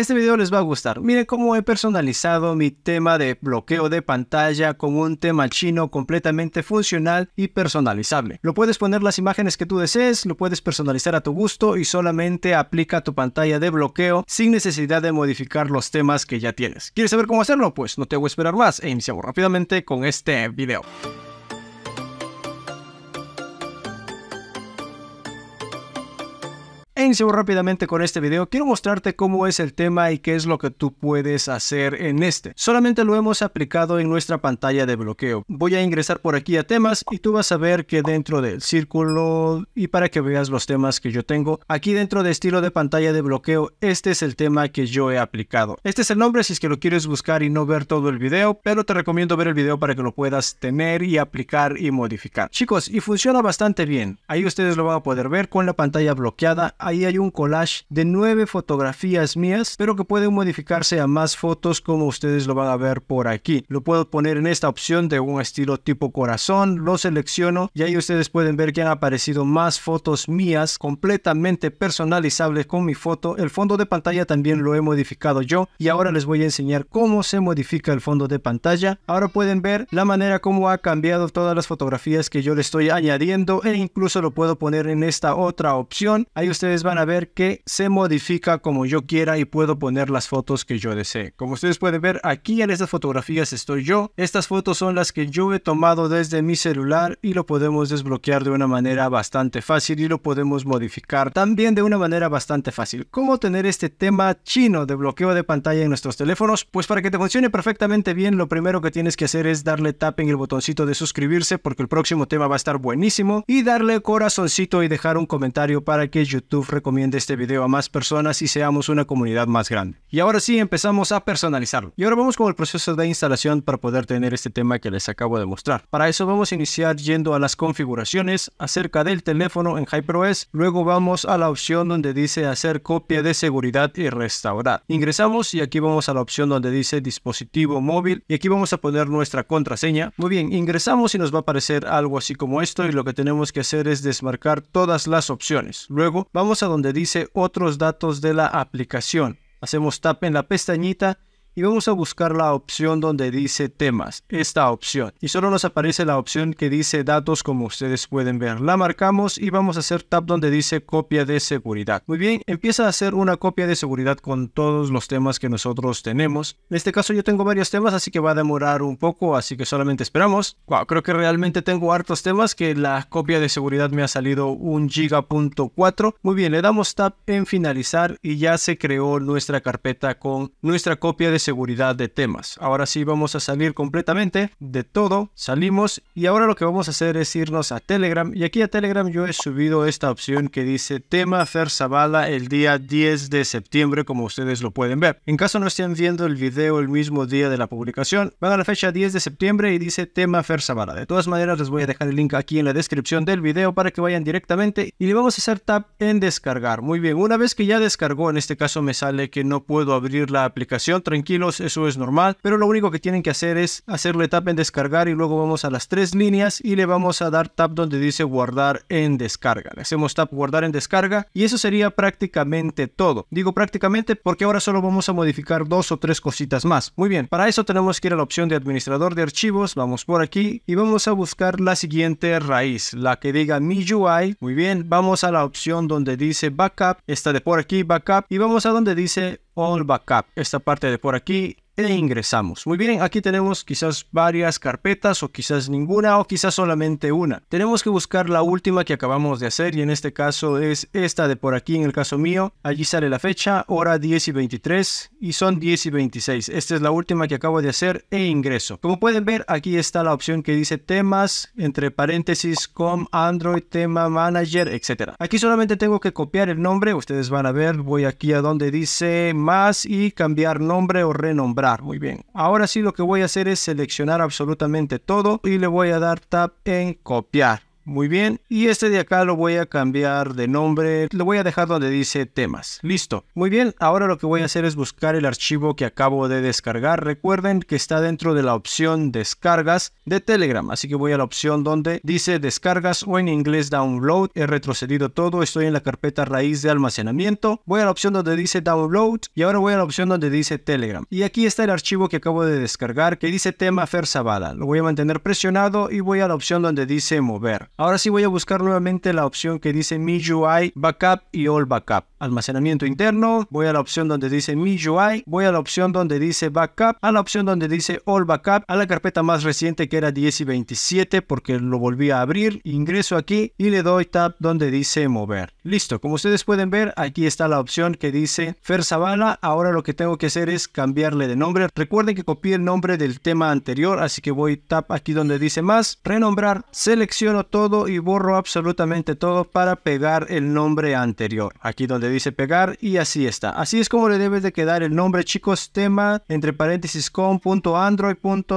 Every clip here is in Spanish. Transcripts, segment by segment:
Este video les va a gustar. Miren cómo he personalizado mi tema de bloqueo de pantalla con un tema chino completamente funcional y personalizable. Lo puedes poner las imágenes que tú desees, lo puedes personalizar a tu gusto y solamente aplica tu pantalla de bloqueo sin necesidad de modificar los temas que ya tienes. ¿Quieres saber cómo hacerlo? Pues no te voy a esperar más e iniciamos rápidamente con este video. iniciamos rápidamente con este video, quiero mostrarte cómo es el tema y qué es lo que tú puedes hacer en este. Solamente lo hemos aplicado en nuestra pantalla de bloqueo. Voy a ingresar por aquí a temas y tú vas a ver que dentro del círculo y para que veas los temas que yo tengo, aquí dentro de estilo de pantalla de bloqueo, este es el tema que yo he aplicado. Este es el nombre si es que lo quieres buscar y no ver todo el video, pero te recomiendo ver el video para que lo puedas tener y aplicar y modificar. Chicos, y funciona bastante bien. Ahí ustedes lo van a poder ver con la pantalla bloqueada. Ahí hay un collage de nueve fotografías mías, pero que pueden modificarse a más fotos como ustedes lo van a ver por aquí. Lo puedo poner en esta opción de un estilo tipo corazón, lo selecciono y ahí ustedes pueden ver que han aparecido más fotos mías completamente personalizables con mi foto. El fondo de pantalla también lo he modificado yo y ahora les voy a enseñar cómo se modifica el fondo de pantalla. Ahora pueden ver la manera como ha cambiado todas las fotografías que yo le estoy añadiendo e incluso lo puedo poner en esta otra opción. Ahí ustedes van a ver que se modifica como yo quiera y puedo poner las fotos que yo desee. Como ustedes pueden ver, aquí en estas fotografías estoy yo. Estas fotos son las que yo he tomado desde mi celular y lo podemos desbloquear de una manera bastante fácil y lo podemos modificar también de una manera bastante fácil. ¿Cómo tener este tema chino de bloqueo de pantalla en nuestros teléfonos? Pues para que te funcione perfectamente bien, lo primero que tienes que hacer es darle tap en el botoncito de suscribirse porque el próximo tema va a estar buenísimo y darle corazoncito y dejar un comentario para que YouTube recomiende este video a más personas y seamos una comunidad más grande. Y ahora sí, empezamos a personalizarlo. Y ahora vamos con el proceso de instalación para poder tener este tema que les acabo de mostrar. Para eso vamos a iniciar yendo a las configuraciones acerca del teléfono en HyperOS. Luego vamos a la opción donde dice hacer copia de seguridad y restaurar. Ingresamos y aquí vamos a la opción donde dice dispositivo móvil y aquí vamos a poner nuestra contraseña. Muy bien, ingresamos y nos va a aparecer algo así como esto y lo que tenemos que hacer es desmarcar todas las opciones. Luego vamos a donde dice otros datos de la aplicación. Hacemos tap en la pestañita y vamos a buscar la opción donde dice temas, esta opción. Y solo nos aparece la opción que dice datos como ustedes pueden ver. La marcamos y vamos a hacer tab donde dice copia de seguridad. Muy bien, empieza a hacer una copia de seguridad con todos los temas que nosotros tenemos. En este caso yo tengo varios temas, así que va a demorar un poco, así que solamente esperamos. Wow, creo que realmente tengo hartos temas que la copia de seguridad me ha salido un giga.4. Muy bien, le damos tab en finalizar y ya se creó nuestra carpeta con nuestra copia de seguridad de temas. Ahora sí vamos a salir completamente de todo, salimos y ahora lo que vamos a hacer es irnos a Telegram y aquí a Telegram yo he subido esta opción que dice tema Fer Zavala el día 10 de septiembre como ustedes lo pueden ver. En caso no estén viendo el video el mismo día de la publicación, van a la fecha 10 de septiembre y dice tema Fer Zavala. De todas maneras les voy a dejar el link aquí en la descripción del video para que vayan directamente y le vamos a hacer tap en descargar. Muy bien, una vez que ya descargó, en este caso me sale que no puedo abrir la aplicación, tranquilo eso es normal, pero lo único que tienen que hacer es hacerle tap en descargar y luego vamos a las tres líneas y le vamos a dar tap donde dice guardar en descarga. Le hacemos tap guardar en descarga y eso sería prácticamente todo. Digo prácticamente porque ahora solo vamos a modificar dos o tres cositas más. Muy bien, para eso tenemos que ir a la opción de administrador de archivos, vamos por aquí y vamos a buscar la siguiente raíz, la que diga mi UI. Muy bien, vamos a la opción donde dice backup, esta de por aquí, backup, y vamos a donde dice all backup. Esta parte de por aquí e ingresamos. Muy bien, aquí tenemos quizás varias carpetas o quizás ninguna o quizás solamente una. Tenemos que buscar la última que acabamos de hacer y en este caso es esta de por aquí en el caso mío. Allí sale la fecha, hora 10 y 23 y son 10 y 26. Esta es la última que acabo de hacer e ingreso. Como pueden ver, aquí está la opción que dice temas, entre paréntesis, com, Android, tema, manager, etcétera. Aquí solamente tengo que copiar el nombre. Ustedes van a ver, voy aquí a donde dice más y cambiar nombre o renombrar. Muy bien. Ahora sí lo que voy a hacer es seleccionar absolutamente todo y le voy a dar tap en copiar. Muy bien, y este de acá lo voy a cambiar de nombre, lo voy a dejar donde dice temas. Listo. Muy bien, ahora lo que voy a hacer es buscar el archivo que acabo de descargar. Recuerden que está dentro de la opción descargas de Telegram, así que voy a la opción donde dice descargas o en inglés download. He retrocedido todo, estoy en la carpeta raíz de almacenamiento. Voy a la opción donde dice download y ahora voy a la opción donde dice Telegram. Y aquí está el archivo que acabo de descargar que dice tema Fer Zavala. Lo voy a mantener presionado y voy a la opción donde dice mover. Ahora sí voy a buscar nuevamente la opción que dice Mi UI, Backup y All Backup. Almacenamiento interno, voy a la opción donde dice Mi UI, voy a la opción donde dice Backup, a la opción donde dice All Backup, a la carpeta más reciente que era 10 y 27 porque lo volví a abrir, ingreso aquí y le doy Tap donde dice Mover. Listo, como ustedes pueden ver, aquí está la opción que dice Fer Zavala. Ahora lo que tengo que hacer es cambiarle de nombre. Recuerden que copié el nombre del tema anterior, así que voy tap aquí donde dice más, renombrar, selecciono todo y borro absolutamente todo para pegar el nombre anterior. Aquí donde dice pegar y así está. Así es como le debe de quedar el nombre chicos, tema entre paréntesis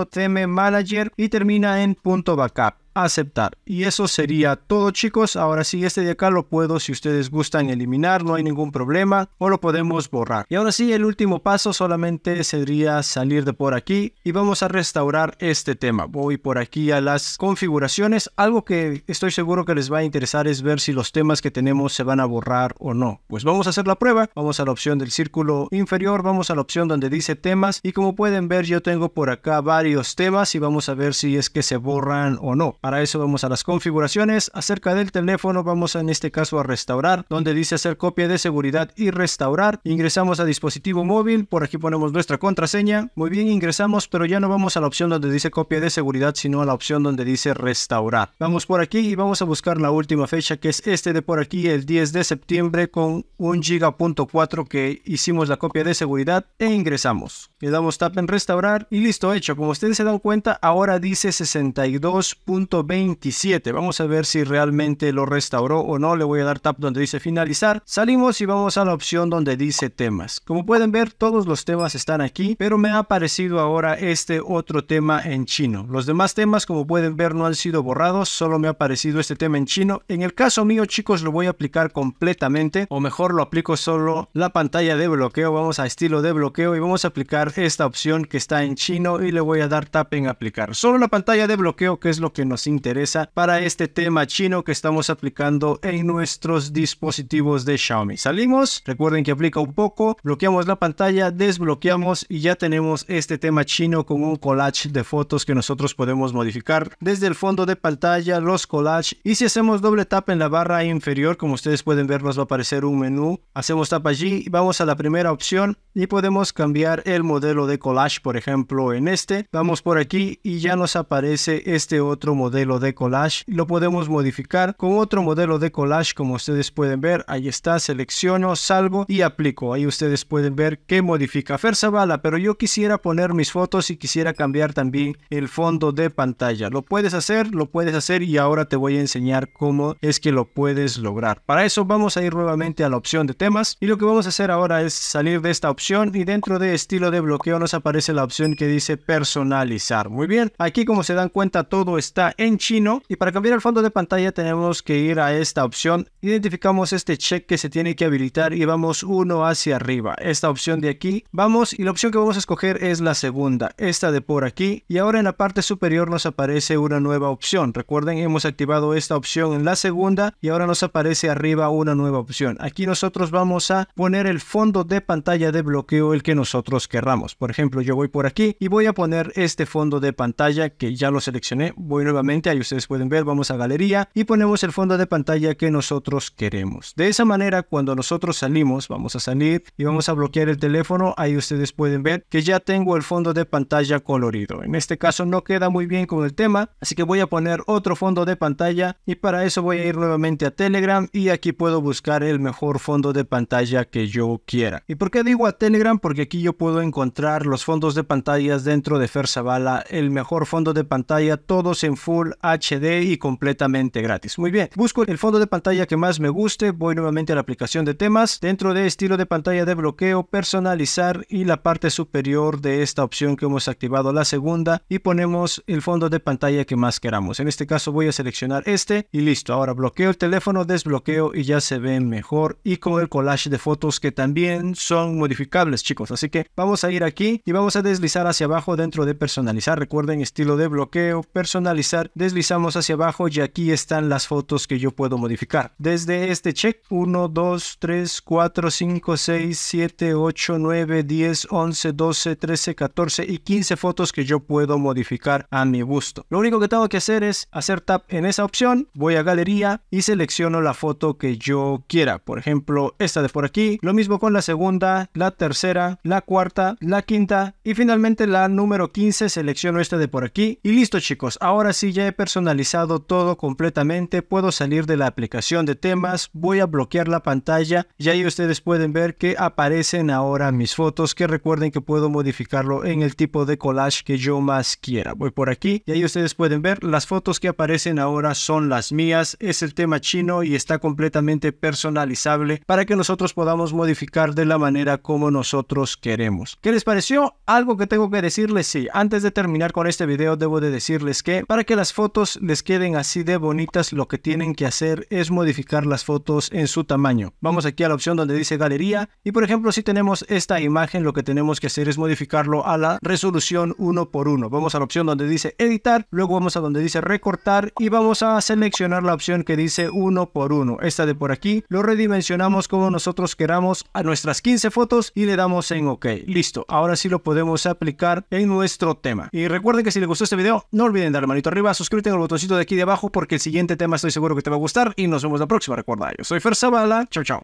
tm manager y termina en punto .backup aceptar. Y eso sería todo chicos. Ahora sí, este de acá lo puedo si ustedes gustan eliminar, no hay ningún problema o lo podemos borrar. Y ahora sí, el último paso solamente sería salir de por aquí y vamos a restaurar este tema. Voy por aquí a las configuraciones. Algo que estoy seguro que les va a interesar es ver si los temas que tenemos se van a borrar o no. Pues vamos a hacer la prueba. Vamos a la opción del círculo inferior, vamos a la opción donde dice temas y como pueden ver yo tengo por acá varios temas y vamos a ver si es que se borran o no. Para eso vamos a las configuraciones. Acerca del teléfono vamos en este caso a restaurar, donde dice hacer copia de seguridad y restaurar. Ingresamos a dispositivo móvil, por aquí ponemos nuestra contraseña. Muy bien, ingresamos, pero ya no vamos a la opción donde dice copia de seguridad, sino a la opción donde dice restaurar. Vamos por aquí y vamos a buscar la última fecha, que es este de por aquí, el 10 de septiembre, con un giga.4 que hicimos la copia de seguridad e ingresamos. Le damos tap en restaurar y listo, hecho. Como ustedes se dan cuenta, ahora dice 62. 27. Vamos a ver si realmente lo restauró o no. Le voy a dar tap donde dice finalizar. Salimos y vamos a la opción donde dice temas. Como pueden ver, todos los temas están aquí, pero me ha aparecido ahora este otro tema en chino. Los demás temas, como pueden ver, no han sido borrados. Solo me ha aparecido este tema en chino. En el caso mío, chicos, lo voy a aplicar completamente o mejor lo aplico solo la pantalla de bloqueo. Vamos a estilo de bloqueo y vamos a aplicar esta opción que está en chino y le voy a dar tap en aplicar. Solo la pantalla de bloqueo que es lo que nos interesa para este tema chino que estamos aplicando en nuestros dispositivos de Xiaomi. Salimos, recuerden que aplica un poco, bloqueamos la pantalla, desbloqueamos y ya tenemos este tema chino con un collage de fotos que nosotros podemos modificar desde el fondo de pantalla, los collage y si hacemos doble tap en la barra inferior, como ustedes pueden ver, nos va a aparecer un menú. Hacemos tap allí, vamos a la primera opción y podemos cambiar el modelo de collage, por ejemplo, en este. Vamos por aquí y ya nos aparece este otro modelo modelo de collage lo podemos modificar con otro modelo de collage como ustedes pueden ver ahí está selecciono salvo y aplico ahí ustedes pueden ver que modifica Ferzabala pero yo quisiera poner mis fotos y quisiera cambiar también el fondo de pantalla lo puedes hacer lo puedes hacer y ahora te voy a enseñar cómo es que lo puedes lograr para eso vamos a ir nuevamente a la opción de temas y lo que vamos a hacer ahora es salir de esta opción y dentro de estilo de bloqueo nos aparece la opción que dice personalizar muy bien aquí como se dan cuenta todo está en chino. Y para cambiar el fondo de pantalla tenemos que ir a esta opción. Identificamos este check que se tiene que habilitar y vamos uno hacia arriba. Esta opción de aquí. Vamos y la opción que vamos a escoger es la segunda. Esta de por aquí. Y ahora en la parte superior nos aparece una nueva opción. Recuerden, hemos activado esta opción en la segunda y ahora nos aparece arriba una nueva opción. Aquí nosotros vamos a poner el fondo de pantalla de bloqueo el que nosotros querramos. Por ejemplo, yo voy por aquí y voy a poner este fondo de pantalla que ya lo seleccioné. Voy nuevamente ahí ustedes pueden ver, vamos a galería y ponemos el fondo de pantalla que nosotros queremos. De esa manera, cuando nosotros salimos, vamos a salir y vamos a bloquear el teléfono, ahí ustedes pueden ver que ya tengo el fondo de pantalla colorido. En este caso no queda muy bien con el tema, así que voy a poner otro fondo de pantalla y para eso voy a ir nuevamente a Telegram y aquí puedo buscar el mejor fondo de pantalla que yo quiera. ¿Y por qué digo a Telegram? Porque aquí yo puedo encontrar los fondos de pantallas dentro de Ferzabala, el mejor fondo de pantalla, todos en HD y completamente gratis. Muy bien, busco el fondo de pantalla que más me guste, voy nuevamente a la aplicación de temas, dentro de estilo de pantalla de bloqueo, personalizar y la parte superior de esta opción que hemos activado, la segunda, y ponemos el fondo de pantalla que más queramos. En este caso voy a seleccionar este y listo. Ahora bloqueo el teléfono, desbloqueo y ya se ve mejor y con el collage de fotos que también son modificables, chicos. Así que vamos a ir aquí y vamos a deslizar hacia abajo dentro de personalizar. Recuerden estilo de bloqueo, personalizar deslizamos hacia abajo y aquí están las fotos que yo puedo modificar. Desde este check, 1, 2, 3, 4, 5, 6, 7, 8, 9, 10, 11, 12, 13, 14 y 15 fotos que yo puedo modificar a mi gusto. Lo único que tengo que hacer es hacer tap en esa opción, voy a galería y selecciono la foto que yo quiera. Por ejemplo, esta de por aquí. Lo mismo con la segunda, la tercera, la cuarta, la quinta y finalmente la número 15 selecciono esta de por aquí. Y listo chicos, ahora sí ya he personalizado todo completamente, puedo salir de la aplicación de temas, voy a bloquear la pantalla y ahí ustedes pueden ver que aparecen ahora mis fotos que recuerden que puedo modificarlo en el tipo de collage que yo más quiera. Voy por aquí y ahí ustedes pueden ver las fotos que aparecen ahora son las mías, es el tema chino y está completamente personalizable para que nosotros podamos modificar de la manera como nosotros queremos. ¿Qué les pareció? Algo que tengo que decirles, sí, antes de terminar con este video debo de decirles que para que la las fotos les queden así de bonitas, lo que tienen que hacer es modificar las fotos en su tamaño. Vamos aquí a la opción donde dice galería y por ejemplo si tenemos esta imagen lo que tenemos que hacer es modificarlo a la resolución uno por uno, Vamos a la opción donde dice editar, luego vamos a donde dice recortar y vamos a seleccionar la opción que dice uno por uno, Esta de por aquí lo redimensionamos como nosotros queramos a nuestras 15 fotos y le damos en OK. Listo, ahora sí lo podemos aplicar en nuestro tema. Y recuerden que si les gustó este video no olviden darle manito arriba suscríbete en el botoncito de aquí de abajo porque el siguiente tema estoy seguro que te va a gustar y nos vemos la próxima. Recuerda, yo soy Fer Zavala. Chao, chao.